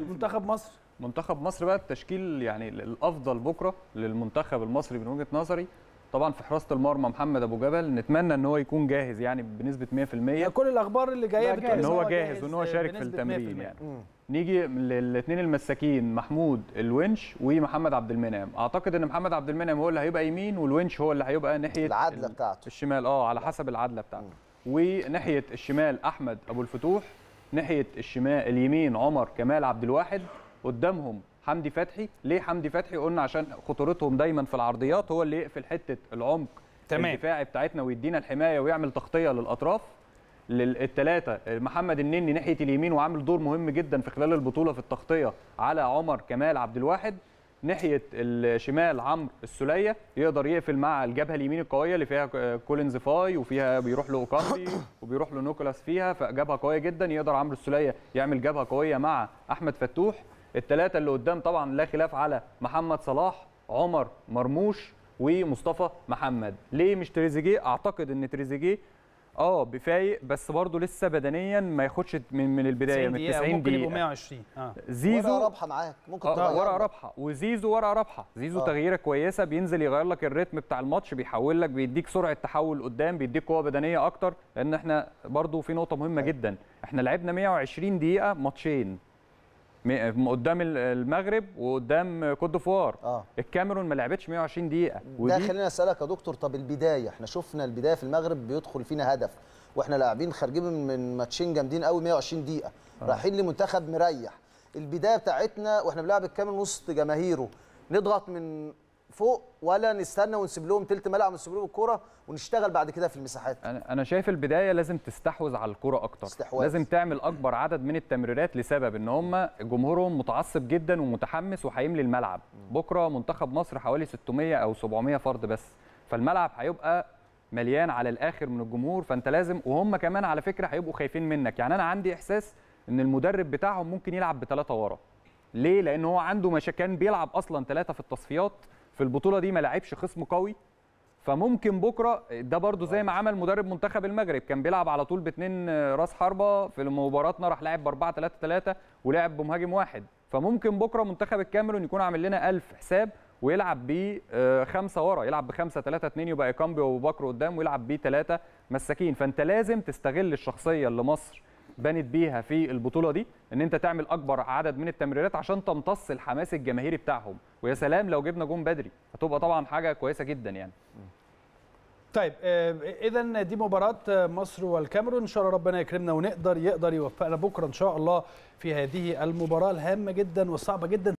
منتخب مصر منتخب مصر بقى التشكيل يعني الافضل بكره للمنتخب المصري من وجهه نظري طبعا في حراسه المرمى محمد ابو جبل نتمنى ان هو يكون جاهز يعني بنسبه 100% يعني كل الاخبار اللي جايه بتقول ان هو جاهز, جاهز وان هو آه، شارك في التمرين يعني مم. نيجي للاثنين المساكين محمود الونش ومحمد عبد المنعم اعتقد ان محمد عبد المنعم هو اللي هيبقى يمين والونش هو اللي هيبقى ناحيه العدله بتاعته الشمال اه على حسب العدله بتاعته وناحيه الشمال احمد ابو الفتوح ناحيه الشمال اليمين عمر كمال عبد الواحد قدامهم حمدي فتحي ليه حمدي فتحي قلنا عشان خطورتهم دايما في العرضيات هو اللي يقفل حته العمق تمام. الدفاعي بتاعتنا ويدينا الحمايه ويعمل تغطيه للاطراف للثلاثه محمد النني ناحيه اليمين وعامل دور مهم جدا في خلال البطوله في التغطيه على عمر كمال عبد الواحد ناحيه الشمال عمرو السوليه يقدر يقفل مع الجبهه اليمين القويه اللي فيها كولينز فاي وفيها بيروح له اوكامبي وبيروح له نيكولاس فيها فجبهه قويه جدا يقدر عمرو السوليه يعمل جبهه قويه مع احمد فتوح الثلاثه اللي قدام طبعا لا خلاف على محمد صلاح عمر مرموش ومصطفى محمد ليه مش تريزيجيه اعتقد ان تريزيجيه اه بفايق بس برضه لسه بدنيا ما ياخدش من من البدايه من 90 دقيقه ممكن يبقوا 120 اه زيزو ورقه رابحه معاك ممكن آه ورقه رابحه وزيزو ورقه رابحه زيزو آه. تغييره كويسه بينزل يغير لك الريتم بتاع الماتش بيحول لك بيديك سرعه تحول قدام بيديك قوه بدنيه اكتر لان احنا برضه في نقطه مهمه آه. جدا احنا لعبنا 120 دقيقه ماتشين قدام المغرب وقدام كوت ديفوار آه. الكاميرون ما لعبتش 120 دقيقه ودي ده خلينا اسالك يا دكتور طب البدايه احنا شفنا البدايه في المغرب بيدخل فينا هدف واحنا لاعبين خارجين من ماتشين جامدين قوي 120 دقيقه آه. رايحين لمنتخب مريح البدايه بتاعتنا واحنا بنلعب الكاميرون وسط جماهيره نضغط من فوق ولا نستنى ونسيب لهم ثلث ملعب ونسيب لهم الكوره ونشتغل بعد كده في المساحات انا انا شايف البدايه لازم تستحوذ على الكوره اكتر استحواز. لازم تعمل اكبر عدد من التمريرات لسبب ان هم جمهورهم متعصب جدا ومتحمس وهيملي الملعب بكره منتخب مصر حوالي 600 او 700 فرد بس فالملعب هيبقى مليان على الاخر من الجمهور فانت لازم وهم كمان على فكره هيبقوا خايفين منك يعني انا عندي احساس ان المدرب بتاعهم ممكن يلعب بثلاثه ورا ليه لان هو عنده مشاكل كان بيلعب اصلا ثلاثه في التصفيات في البطوله دي ما لعبش خصم قوي فممكن بكره ده برضو زي ما عمل مدرب منتخب المغرب كان بيلعب على طول باثنين آه، راس حربه في مباراتنا راح لاعب ب 4 3 3 ولعب بمهاجم واحد فممكن بكره منتخب الكاميرون يكون عامل لنا 1000 حساب ويلعب ب آه، ورا يلعب بخمسه ثلاثه 3 2 يبقى ايكامبي وابو بكر قدام ويلعب ب 3 مساكين فانت لازم تستغل الشخصيه اللي مصر بنت بيها في البطوله دي ان انت تعمل اكبر عدد من التمريرات عشان تمتص الحماس الجماهيري بتاعهم ويا سلام لو جبنا جون بدري هتبقى طبعا حاجه كويسه جدا يعني طيب آه، اذا دي مباراه آه، مصر والكاميرون ان شاء الله ربنا يكرمنا ونقدر يقدر يوفقنا بكره ان شاء الله في هذه المباراه الهامه جدا والصعبه جدا